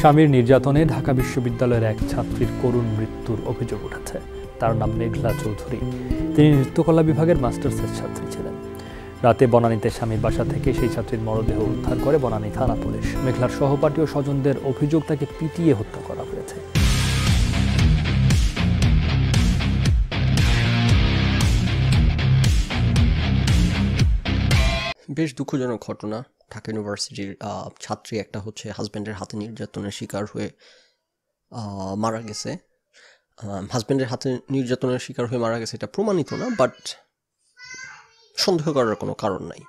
স্বামীর নির্যাতনে ঢাকা বিশ্ববিদ্যালয়ের এক ছাত্রীর করুণ মৃত্যুর অভিযোগ উঠেছে তার নাম মেঘলা চৌধুরী তিনি নৃত্যকলা বিভাগের মাস্টার্সের ছাত্রী ছিলেন রাতে বনানীতে স্বামীর বাসা থেকে সেই ছাত্রীর মরদেহ উদ্ধার করে বনানী থানা পুলিশ মেঘলার সহপাঠী ও স্বজনদের অভিযোগ তাকে পিটিয়ে হত্যা করা হয়েছে বেশ দুঃখজনক ঘটনা ঢাকা ইউনিভার্সিটির ছাত্রী একটা হচ্ছে হাজব্যান্ডের হাতে নির্যাতনের শিকার হয়ে মারা গেছে হাজব্যান্ডের হাতে নির্যাতনের শিকার হয়ে মারা গেছে এটা প্রমাণিত না বাট সন্দেহ করার কোনো কারণ নাই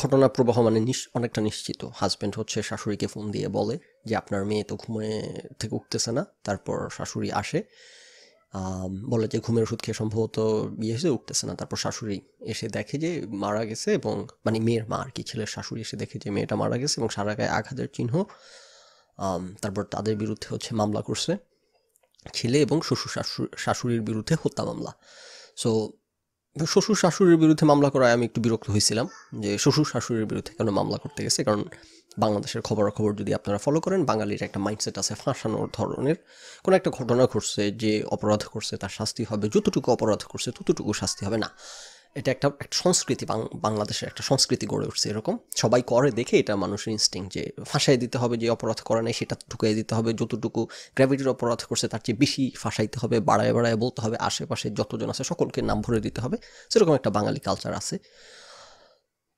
ঘটনা প্রবাহ মানে অনেকটা নিশ্চিত হাজব্যান্ড হচ্ছে শাশুড়িকে ফোন দিয়ে বলে যে আপনার মেয়ে তো ঘুমে থেকে উঠতেছে না তারপর শাশুড়ি আসে বলে যে ঘুমের ওষুধ খেয়ে সম্ভবত ইয়ে হয়েছে উঠতেছে না তারপর শাশুড়ি এসে দেখে যে মারা গেছে এবং মানে মেয়ের মা আর কি ছেলের শাশুড়ি এসে দেখে যে মেয়েটা মারা গেছে এবং সারা গায়ে আঘাতের চিহ্ন তারপর তাদের বিরুদ্ধে হচ্ছে মামলা করছে ছেলে এবং শ্বশুর শাশুড়ির বিরুদ্ধে হত্যা মামলা সো শ্বশুর শাশুড়ির বিরুদ্ধে মামলা করায় আমি একটু বিরক্ত হয়েছিলাম যে শ্বশুর শাশুড়ির বিরুদ্ধে কেন মামলা করতে গেছে কারণ বাংলাদেশের খবরাখবর যদি আপনারা ফলো করেন বাঙালির একটা মাইন্ডসেট আছে ফাঁসানোর ধরনের কোনো একটা ঘটনা ঘটছে যে অপরাধ করছে তার শাস্তি হবে যতটুকু অপরাধ করছে ততটুকু শাস্তি হবে না এটা একটা সংস্কৃতি বাংলাদেশের একটা সংস্কৃতি গড়ে উঠছে এরকম সবাই করে দেখে এটা মানুষের ইনস্টিং যে ফাঁসাই দিতে হবে যে অপরাধ করে নাই সেটা ঢুকিয়ে দিতে হবে যতটুকু গ্র্যাভিটির অপরাধ করছে তার চেয়ে বেশি ফাঁসাইতে হবে বাড়ায় বাড়ায় বলতে হবে আশেপাশে যতজন আছে সকলকে নাম ভরে দিতে হবে সেরকম একটা বাঙালি কালচার আছে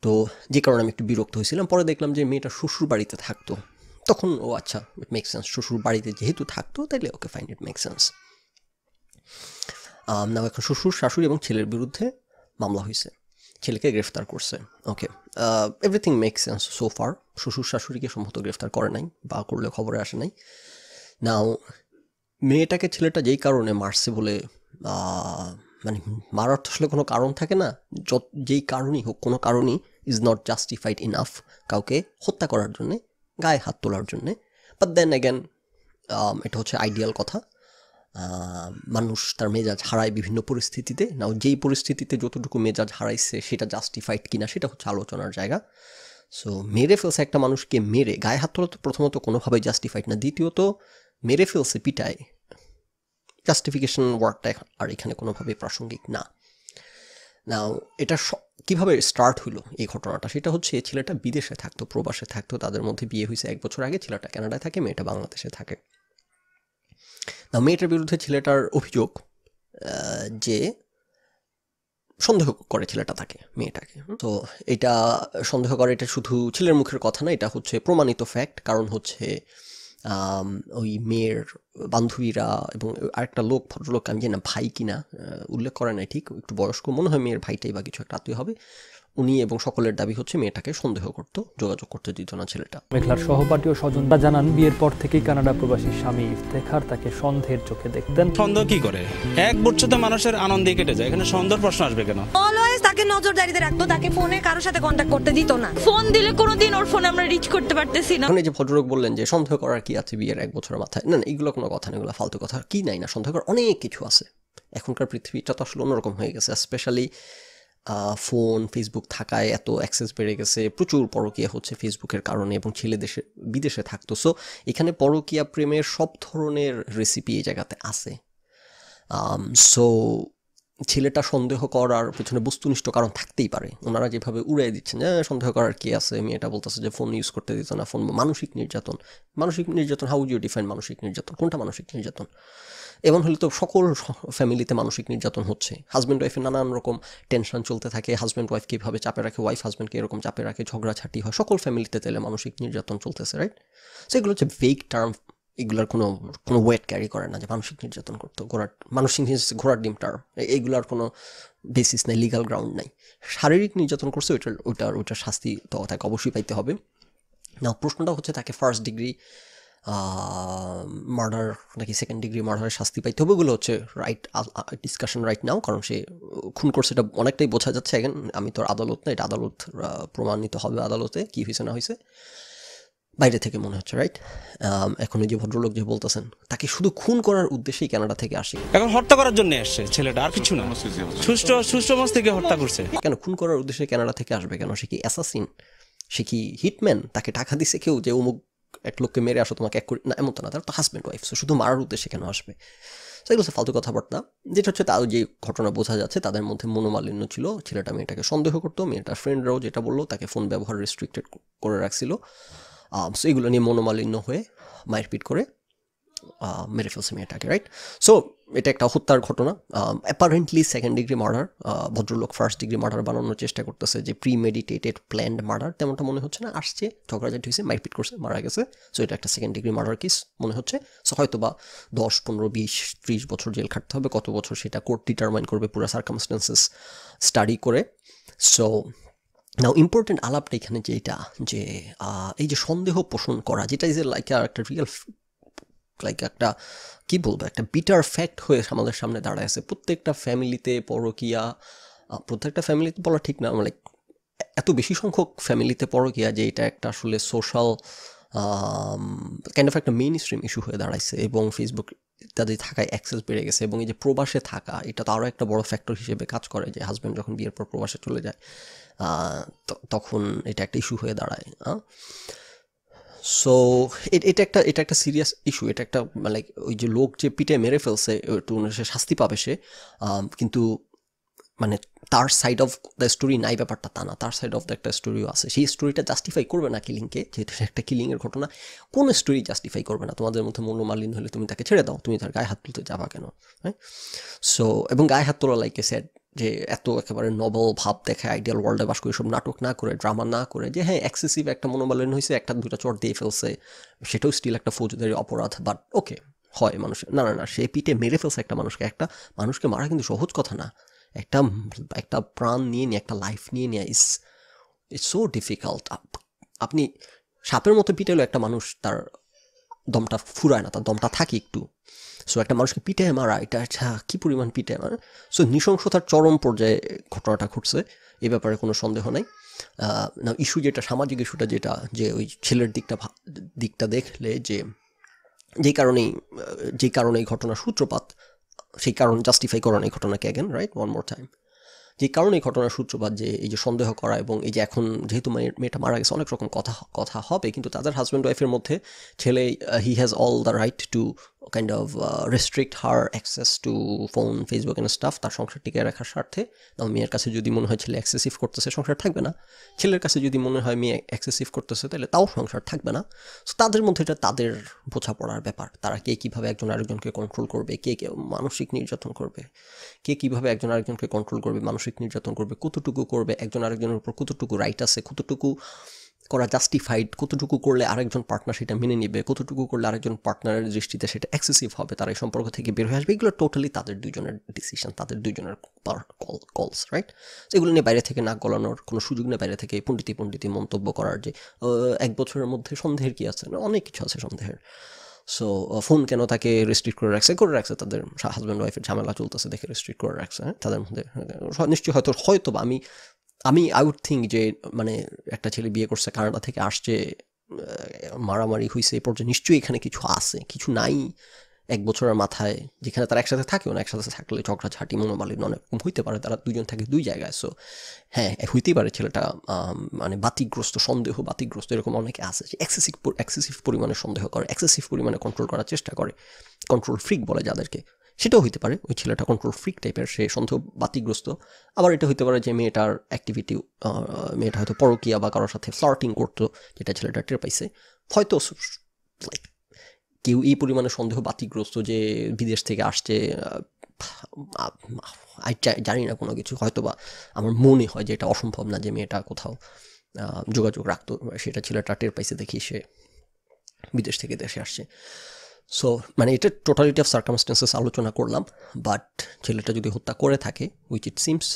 তো যে কারণে আমি একটু বিরক্ত হয়েছিলাম পরে দেখলাম যে মেয়েটা শ্বশুর বাড়িতে থাকতো তখন ও আচ্ছা ইট মেক সেন্স শ্বশুর বাড়িতে যেহেতু থাকতো তাইলে okay fine it make sense না এখন শ্বশুর শাশুড়ি এবং ছেলের বিরুদ্ধে মামলা হয়েছে ছেলেকে গ্রেফতার করছে okay everything make sense so far শ্বশুর শাশুড়িকে সম্ভবত গ্রেফতার করে নাই বা করলে খবরে আসে নাই নাও মেয়েটাকে ছেলেটা যেই কারণে মারছে বলে মানে মারার তো আসলে কোনো কারণ থাকে না যত যেই কারণই হোক কোনো কারণই ইজ নট জাস্টিফাইড ইনাফ কাউকে হত্যা করার জন্যে গায়ে হাত তোলার জন্যে বাট দেন অ্যাগেন এটা হচ্ছে আইডিয়াল কথা মানুষ তার মেজাজ হারায় বিভিন্ন পরিস্থিতিতে নাও যেই পরিস্থিতিতে যতটুকু মেজাজ হারাইছে সেটা জাস্টিফাইড কিনা সেটা হচ্ছে আলোচনার জায়গা সো মেরে ফেলছে একটা মানুষকে মেরে গায়ে হাত তোলা তো প্রথমত কোনোভাবেই জাস্টিফাইড না দ্বিতীয়ত মেরে ফেলছে পিটায় জাস্টিফিকেশন ওয়ার্ডটা আর এখানে কোনোভাবে প্রাসঙ্গিক না নাও এটা কিভাবে স্টার্ট হলো এই ঘটনাটা সেটা হচ্ছে ছেলেটা বিদেশে থাকতো প্রবাসে থাকতো তাদের মধ্যে বিয়ে হয়েছে এক বছর আগে ছেলেটা কানাডায় থাকে মেয়েটা বাংলাদেশে থাকে মেয়েটার বিরুদ্ধে ছেলেটার অভিযোগ যে সন্দেহ করে ছেলেটা তাকে মেয়েটাকে তো এটা সন্দেহ করে এটা শুধু ছেলের মুখের কথা না এটা হচ্ছে প্রমাণিত ফ্যাক্ট কারণ হচ্ছে ওই মেয়ের বান্ধবীরা এবং আরেকটা লোক ভদ্রলোক আমি জানি না ভাই কিনা উল্লেখ করে নাই ঠিক একটু বয়স্ক মনে হয় মেয়ের ভাইটাই বা কিছু একটা আত্মীয় হবে উনি এবং সকলের দাবি হচ্ছে মেয়েটাকে সন্দেহ করত যোগাযোগ করতে দিত না ছেলেটা মেঘলার সহপাঠী ও স্বজনরা জানান বিয়ের পর থেকেই কানাডা প্রবাসী স্বামী ইফতেখার তাকে সন্দেহের চোখে দেখতেন সন্দেহ কি করে এক তো মানুষের আনন্দে কেটে যায় এখানে সন্দেহ প্রশ্ন আসবে কেন অলওয়েজ তাকে নজরদারিতে রাখতো তাকে ফোনে কারোর সাথে কন্টাক্ট করতে দিত না ফোন দিলে কোনোদিন ওর ফোন আমরা রিচ করতে পারতেছি না এই যে ভদ্রলোক বললেন যে সন্দেহ করার কি আছে বিয়ের এক বছরের মাথায় না না এগুলো কোনো কথা না এগুলো ফালতু কথা কি নাই না সন্দেহ করার অনেক কিছু আছে এখনকার পৃথিবীটা তো আসলে অন্যরকম হয়ে গেছে স্পেশালি ফোন ফেসবুক থাকায় এত অ্যাক্সেস বেড়ে গেছে প্রচুর পরকীয়া হচ্ছে ফেসবুকের কারণে এবং ছেলে দেশে বিদেশে থাকতো সো এখানে পরকীয়া প্রেমের সব ধরনের রেসিপি এই জায়গাতে আসে সো ছেলেটা সন্দেহ করার পেছনে বস্তুনিষ্ঠ কারণ থাকতেই পারে ওনারা যেভাবে উড়াই দিচ্ছেন যে হ্যাঁ, সন্দেহ করার কী আছে মেয়েটা বলতেছে যে ফোন ইউজ করতে দিত না ফোন মানসিক নির্যাতন মানসিক নির্যাতন হাউ ইউ ডিফাইন মানসিক নির্যাতন কোনটা মানসিক নির্যাতন এমন হলে তো সকল ফ্যামিলিতে মানসিক নির্যাতন হচ্ছে হাজব্যান্ড ওয়াইফের নানান রকম টেনশন চলতে থাকে হাজব্যান্ড ওয়াইফ কীভাবে চাপে রাখে ওয়াইফ হাজব্যান্ডকে এরকম চাপে রাখে ঝগড়াঝাটি হয় সকল ফ্যামিলিতে তাহলে মানসিক নির্যাতন চলতেছে রাইট সেগুলো হচ্ছে ভেগ টার্ম এগুলার কোনো কোনো ওয়েট ক্যারি করে না যে মানসিক নির্যাতন করতো ঘোড়ার মানসিক নির্যাতন ঘোড়ার ডিম টার্ম এইগুলার কোনো বেসিস নাই লিগাল গ্রাউন্ড নাই শারীরিক নির্যাতন করছে ওইটার ওইটার ওইটার শাস্তি তো তাকে অবশ্যই পাইতে হবে না প্রশ্নটা হচ্ছে তাকে ফার্স্ট ডিগ্রি মার্ডার নাকি সেকেন্ড ডিগ্রি মার্ডারের শাস্তি পাইতে হবে ওগুলো হচ্ছে রাইট ডিসকাশন রাইট নাও কারণ সে খুন করছে এটা অনেকটাই বোঝা যাচ্ছে এখন আমি তো আদালত না এটা আদালত প্রমাণিত হবে আদালতে কী হয়েছে না হয়েছে বাইরে থেকে মনে হচ্ছে রাইট এখন এই যে ভদ্রলোক যে বলতেছেন তাকে শুধু খুন করার উদ্দেশ্যেই কানাডা থেকে আসে এখন হত্যা করার জন্য আসছে ছেলেটা আর কিছু না সুষ্ঠ সুষ্ঠ মাস থেকে হত্যা করছে কেন খুন করার উদ্দেশ্যে কানাডা থেকে আসবে কেন সে কি অ্যাসাসিন সে কি হিটম্যান তাকে টাকা দিছে কেউ যে অমুক এক লোককে মেরে আসো তোমাকে এক না এমন না তার তো হাজব্যান্ড ওয়াইফ সো শুধু মারার উদ্দেশ্যে কেন আসবে সেগুলো ফালতু কথাবার্তা যেটা হচ্ছে তার যে ঘটনা বোঝা যাচ্ছে তাদের মধ্যে মনোমালিন্য ছিল ছেলেটা মেয়েটাকে সন্দেহ করতো মেয়েটার ফ্রেন্ডরাও যেটা বললো তাকে ফোন ব্যবহার রেস্ট্রিক্টেড করে রাখছিল সো এগুলো নিয়ে মনোমালিন্য হয়ে মারপিট করে মেরে ফেলছে মেয়েটাকে রাইট সো এটা একটা হত্যার ঘটনা অ্যাপারেন্টলি সেকেন্ড ডিগ্রি মার্ডার ভদ্রলোক ফার্স্ট ডিগ্রি মার্ডার বানানোর চেষ্টা করতেছে যে প্রি মেডিটেটেড প্ল্যান্ড মার্ডার তেমনটা মনে হচ্ছে না আসছে ঝগড়াঝাটি হয়েছে মারপিট করছে মারা গেছে সো এটা একটা সেকেন্ড ডিগ্রি মার্ডার কেস মনে হচ্ছে সো হয়তো বা দশ পনেরো বিশ ত্রিশ বছর জেল খাটতে হবে কত বছর সেটা কোর্ট ডিটারমাইন করবে পুরো সার্কামস্টেন্সেস স্টাডি করে সো নাও ইম্পর্টেন্ট আলাপটা এখানে যেটা যে এই যে সন্দেহ পোষণ করা যেটা ইজ এ লাইক একটা রিয়েল লাইক একটা কি বলবো একটা বিটার ফ্যাক্ট হয়ে আমাদের সামনে দাঁড়ায় আছে প্রত্যেকটা ফ্যামিলিতে পরকিয়া প্রত্যেকটা ফ্যামিলিতে বলা ঠিক না লাইক মানে, এত বেশি সংখ্যক ফ্যামিলিতে পরকিয়া যে এটা একটা আসলে সোশ্যাল কাইন্ড অফ একটা মেইন স্ট্রিম ইস্যু হয়ে দাঁড়াইছে এবং ফেসবুক তাদের থাকায় অ্যাক্সেস বেড়ে গেছে এবং এই যে প্রবাসে থাকা এটা তো আরও একটা বড় ফ্যাক্টর হিসেবে কাজ করে যে হাজব্যান্ড যখন বিয়ের পর প্রবাসে চলে যায় তখন এটা একটা ইস্যু হয়ে দাঁড়ায় সো এটা একটা এটা একটা সিরিয়াস ইস্যু এটা একটা লাইক মানে, ওই যে লোক যে পিটে মেরে ফেলছে একটু সে শাস্তি পাবে সে কিন্তু মানে তার সাইড অফ দ্য স্টোরি নাই ব্যাপারটা তা না তার সাইড অফ দ্য একটা স্টোরিও আছে সেই স্টোরিটা জাস্টিফাই করবে না কিলিংকে যেহেতু একটা কিলিংয়ের ঘটনা কোনো স্টোরি জাস্টিফাই করবে না তোমাদের মধ্যে মনোমালিন হলে তুমি তাকে ছেড়ে দাও তুমি তার গায়ে হাত তুলতে যাবা কেন হ্যাঁ সো এবং গায়ে হাত তোলা লাইকে স্যাড যে এত একেবারে নবল ভাব দেখে আইডিয়াল ওয়ার্ল্ডে বাস করে সব নাটক না করে ড্রামা না করে যে হ্যাঁ এক্সেসিভ একটা মনোমালিন হয়েছে একটা দুটা চট দিয়ে ফেলছে সেটাও স্টিল একটা ফৌজদারি অপরাধ বাট ওকে হয় মানুষ না না না সে পিঠে মেরে ফেলছে একটা মানুষকে একটা মানুষকে মারা কিন্তু সহজ কথা না একটা একটা প্রাণ নিয়ে নিয়ে একটা লাইফ নিয়ে নেওয়া ইস ইটস সো ডিফিকাল্ট আপনি সাপের মতো পিটেলো একটা মানুষ তার দমটা ফুরায় না তার দমটা থাকে একটু সো একটা মানুষকে পিটে মারা এটা আচ্ছা কী পরিমাণ পিটে মারা সো নৃশংসতার চরম পর্যায়ে ঘটনাটা ঘটছে এ ব্যাপারে কোনো সন্দেহ নাই না ইস্যু যেটা সামাজিক ইস্যুটা যেটা যে ওই ছেলের দিকটা দিকটা দেখলে যে যে কারণেই যে কারণে এই ঘটনার সূত্রপাত সেই কারণ জাস্টিফাই করেন এই ঘটনাকে again right one more time যে কারণে ঘটনার সূত্রপাত যে এই যে সন্দেহ করা এবং এই যে এখন যেহেতু মানে মেয়েটা মারা গেছে অনেক রকম কথা কথা হবে কিন্তু তাদের হাজব্যান্ড ওয়াইফের মধ্যে ছেলে he has all the right to kind of restrict her access to phone Facebook and stuff তার সংসার টিকে রাখার স্বার্থে তাও মেয়ের কাছে যদি মনে হয় ছেলে অ্যাক্সেসিভ করতেছে সংসার থাকবে না ছেলের কাছে যদি মনে হয় মেয়ে অ্যাক্সেসিভ করতেছে তাহলে তাও সংসার থাকবে না সো তাদের মধ্যে এটা তাদের বোঝাপড়ার ব্যাপার তারা কে কীভাবে একজন আরেকজনকে কন্ট্রোল করবে কে কে মানসিক নির্যাতন করবে কে কীভাবে একজন আরেকজনকে কন্ট্রোল করবে মানসিক নির্যাতন করবে কতটুকু করবে একজন আরেকজনের উপর কতটুকু রাইট আছে কতটুকু করা জাস্টিফাইড কতটুকু করলে আরেকজন পার্টনার সেটা মেনে নেবে কতটুকু করলে আরেকজন পার্টনারের দৃষ্টিতে সেটা অ্যাক্সেসিভ হবে তারা এই সম্পর্ক থেকে বের হয়ে আসবে এগুলো টোটালি তাদের দুজনের ডিসিশন তাদের দুজনের কল কলস রাইট এগুলো নিয়ে বাইরে থেকে নাক গলানোর কোনো সুযোগ নেই বাইরে থেকে পণ্ডিতি পণ্ডিতি মন্তব্য করার যে এক বছরের মধ্যে সন্দেহের কী আছে না অনেক কিছু আছে সন্দেহের সো ফোন কেন তাকে রেস্ট্রিক্ট করে রাখছে করে রাখছে তাদের হাজব্যান্ড ওয়াইফের ঝামেলা চলতেছে দেখে রেস্ট্রিক্ট করে রাখছে হ্যাঁ তাদের মধ্যে হ্যাঁ, নিশ্চয়ই হয়তো হয়তো বা আমি আমি আই উড থিঙ্ক যে মানে একটা ছেলে বিয়ে করছে কানাডা থেকে আসছে মারামারি হয়েছে এই পর্যায়ে নিশ্চয়ই এখানে কিছু আছে কিছু নাই এক বছরের মাথায় যেখানে তারা একসাথে থাকেও না একসাথে থাকলে ঝগড়াঝাটি মনোমালিন অনেক রকম হইতে পারে তারা দুজন থাকে দুই জায়গায় সো হ্যাঁ হইতেই পারে ছেলেটা মানে বাতিগ্রস্ত সন্দেহ বাতিগ্রস্ত এরকম অনেকে আছে যে এক্সেসিভ এক্সেসিভ পরিমাণে সন্দেহ করে এক্সেসিভ পরিমাণে কন্ট্রোল করার চেষ্টা করে কন্ট্রোল ফ্রিক বলে যাদেরকে সেটাও হইতে পারে ওই ছেলেটা কন্ট্রোল ফ্রিক টাইপের সে সন্দেহ বাতিগ্রস্ত আবার এটা হইতে পারে যে মেয়েটার অ্যাক্টিভিটি মেয়েটা হয়তো পরকিয়া বা কারোর সাথে ফ্লার্টিং করতো যেটা ছেলেটা টের পাইছে হয়তো লাইক কেউ এই পরিমাণে সন্দেহ বাতিগ্রস্ত যে বিদেশ থেকে আসছে জানি না কোনো কিছু হয়তো বা আমার মনে হয় যে এটা অসম্ভব না যে মেয়েটা কোথাও যোগাযোগ রাখতো সেটা ছেলেটা টের পাইছে দেখি সে বিদেশ থেকে দেশে আসছে সো মানে এটা টোটালিটি অফ সার্কামস্টেন্সেস আলোচনা করলাম বাট ছেলেটা যদি হত্যা করে থাকে উইচ ইট সিমস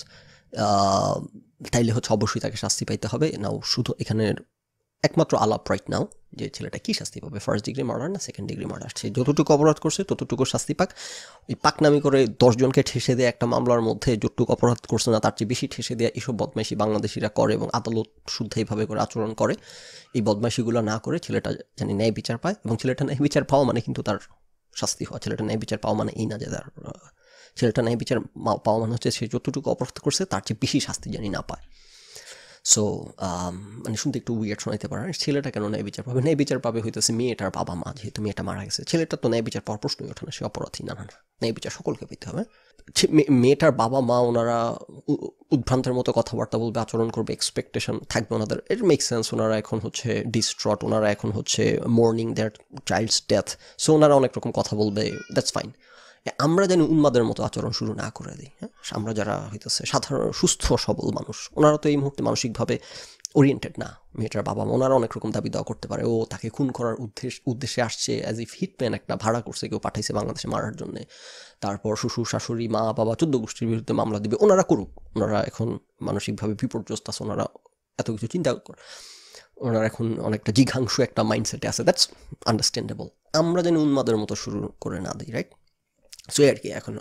তাইলে হচ্ছে অবশ্যই তাকে শাস্তি পাইতে হবে নাও শুধু এখানে একমাত্র আলাপ রাইট নাও যে ছেলেটা কি শাস্তি পাবে ফার্স্ট ডিগ্রি মার্ডার না সেকেন্ড ডিগ্রি মার্ডার সে যতটুকু অপরাধ করছে ততটুকু শাস্তি পাক ওই পাক নামি করে দশজনকে ঠেসে দেয়া একটা মামলার মধ্যে যতটুকু অপরাধ করছে না তার চেয়ে বেশি ঠেসে দেয়া এইসব বদমাইশি বাংলাদেশিরা করে এবং আদালত শুদ্ধ এইভাবে করে আচরণ করে এই বদমাইশিগুলো না করে ছেলেটা জানি ন্যায় বিচার পায় এবং ছেলেটা ন্যায় বিচার পাওয়া মানে কিন্তু তার শাস্তি হওয়া ছেলেটা ন্যায় বিচার পাওয়া মানে এই না যে তার ছেলেটা ন্যায় বিচার পাওয়া মানে হচ্ছে সে যতটুকু অপরাধ করছে তার চেয়ে বেশি শাস্তি জানি না পায় সো um, মানে শুনতে একটু উইয়ার শোনাইতে পারে ছেলেটা কেন ন্যায় বিচার পাবে ন্যায় বিচার পাবে হইতেছে মেয়েটার বাবা মা যেহেতু মেয়েটা মারা গেছে ছেলেটা তো ন্যায় বিচার পর প্রশ্নই ওঠে না সে অপরাধী না না না ন্যায় বিচার সকলকে পেতে হবে মেয়েটার বাবা মা ওনারা উদ্ভ্রান্তের মতো কথাবার্তা বলবে আচরণ করবে এক্সপেকটেশন থাকবে ওনাদের ইট মেক সেন্স ওনারা এখন হচ্ছে ডিস্ট্রট ওনারা এখন হচ্ছে mourning their child's death so ওনারা অনেক রকম কথা বলবে দ্যাটস ফাইন আমরা যেন উন্মাদের মতো আচরণ শুরু না করে দিই হ্যাঁ আমরা যারা হইতেছে সাধারণ সুস্থ সবল মানুষ ওনারা তো এই মুহূর্তে মানসিকভাবে ওরিয়েন্টেড না মেয়েটার বাবা মা ওনারা অনেক রকম দাবি দেওয়া করতে পারে ও তাকে খুন করার উদ্দেশ্য উদ্দেশ্যে আসছে অ্যাজ ইফ হিটম্যান একটা ভাড়া করছে কেউ পাঠাইছে বাংলাদেশে মারার জন্যে তারপর শ্বশুর শাশুড়ি মা বাবা চোদ্দ গোষ্ঠীর বিরুদ্ধে মামলা দিবে ওনারা করুক ওনারা এখন মানসিকভাবে বিপর্যস্ত আছে ওনারা এত কিছু চিন্তা কর ওনারা এখন অনেকটা জিঘাংশ একটা মাইন্ডসেটে আছে দ্যাটস আন্ডারস্ট্যান্ডেবল আমরা যেন উন্মাদের মতো শুরু করে না দিই রাইট সো আর কি এখন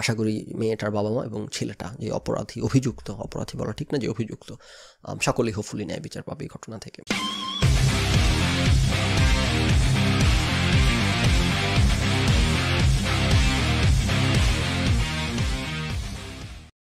আশা করি মেয়েটার বাবা মা এবং ছেলেটা যে অপরাধী অভিযুক্ত অপরাধী বলা ঠিক না যে অভিযুক্ত সকলেই হোপফুলি ন্যায় বিচার পাবে এই ঘটনা থেকে